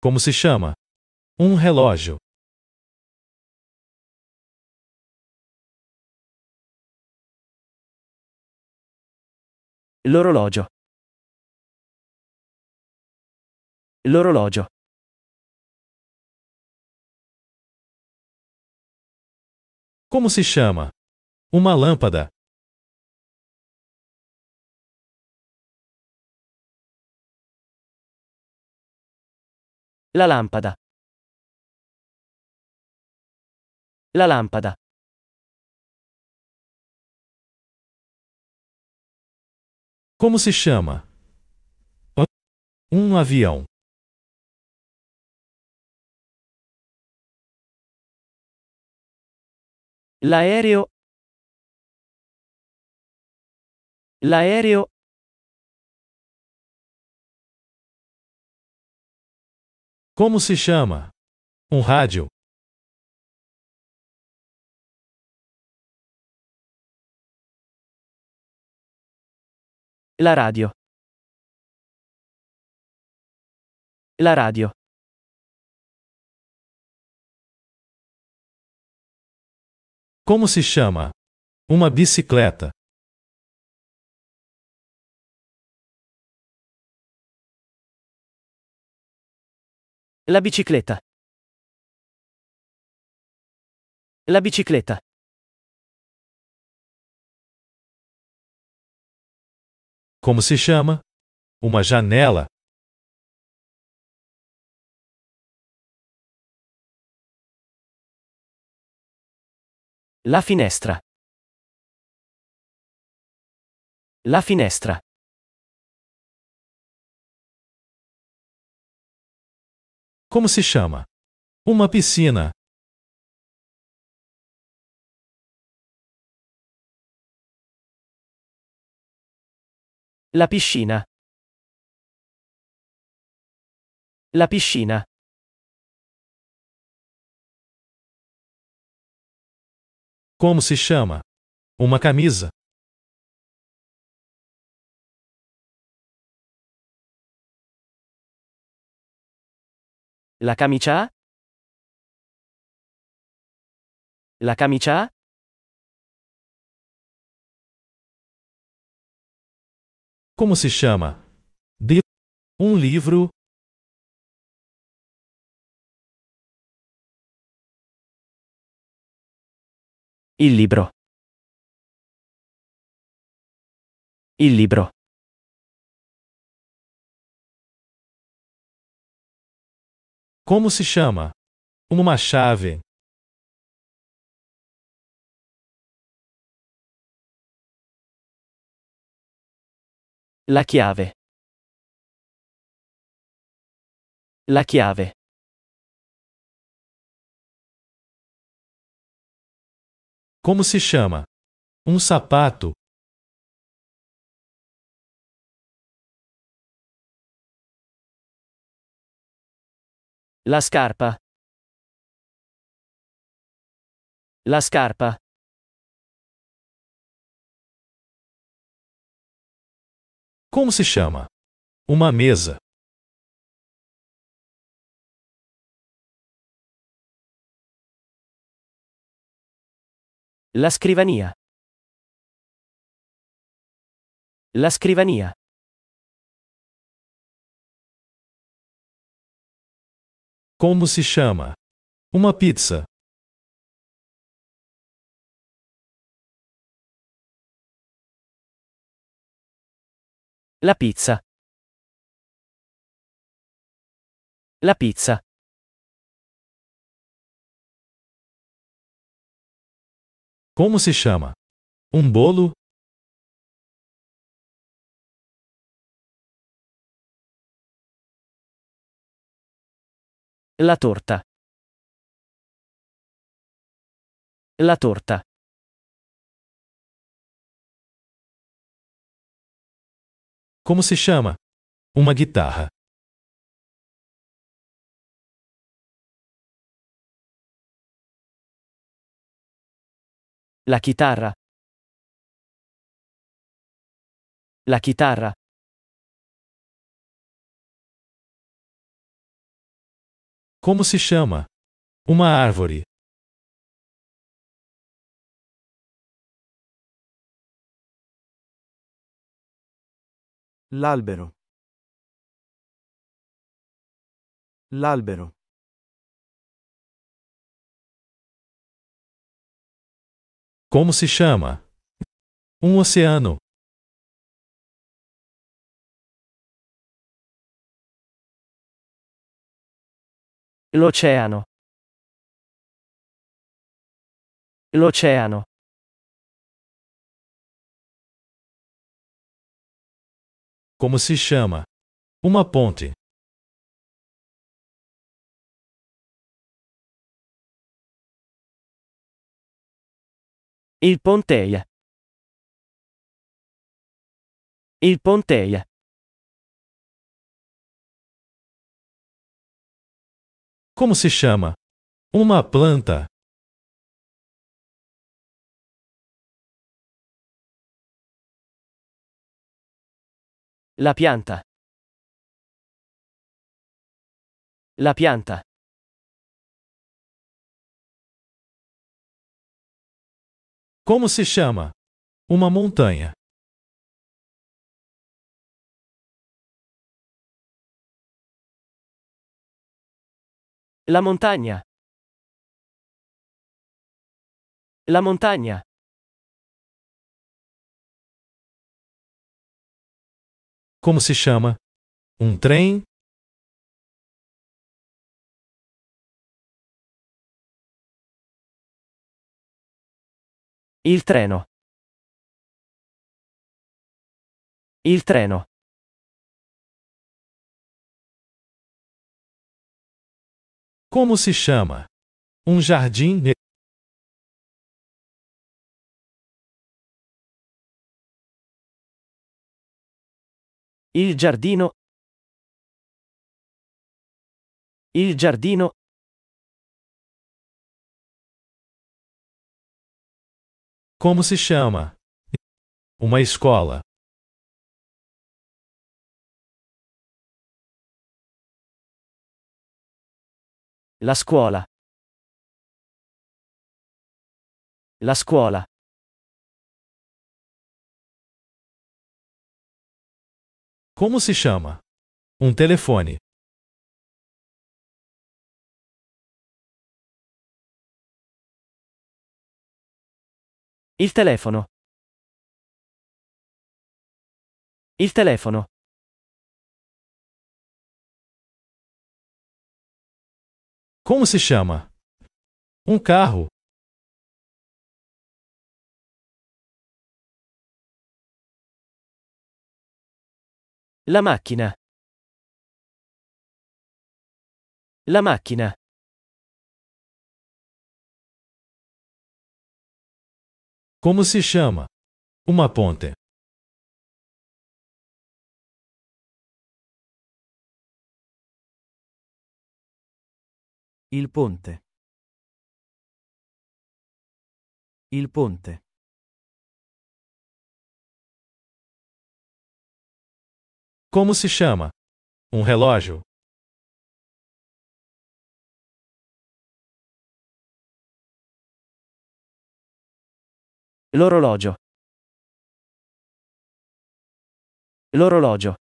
Como se chama? Um relógio. L'orologio. L'orologio. Como se chama? Uma lâmpada. La lampada. La lampada. Como se chama? Um avião. L'aereo. L'aereo. Como se chama? Um rádio. La radio. La radio. Como se chama? Uma bicicleta. La bicicleta. La bicicleta. Como se chama? Uma janela. La finestra. La finestra. Como se chama? Uma piscina. La piscina. La piscina. Como se chama? Uma camisa. La camicia? La camicia? Como se chama? De um livro. Il libro. Il libro. Como se chama? Uma chave. La chiave. La chiave. Como se chama? Um sapato, La scarpa. La scarpa. Como se chama? Uma mesa. La scrivania. La scrivania. Como se chama? Uma pizza. La pizza. La pizza. Como se chama? Um bolo? La torta. La torta. Como se chama? Uma guitarra. La chitarra. La chitarra. Como se chama? Uma árvore. L'albero. L'albero. Como se chama? Um oceano. L'oceano. L'oceano. Come si chama? Uma ponte. Il Ponteia. Il Ponteia. Como se chama? Uma planta. La pianta. La pianta. Como se chama? Uma montanha. La montagna. La montagna. Come si chama? Um trem? Il treno. Il treno. Como se chama? Um jardim Il giardino Il giardino Como se chama? Uma escola. La scuola. La scuola. Come si chama? Um telefone. Il telefono. Il telefono. Como se chama? Um carro. La macchina. La macchina. Como se chama? Uma ponte. Il ponte. Il ponte. Come si chama? Um relógio. L'orologio. L'orologio.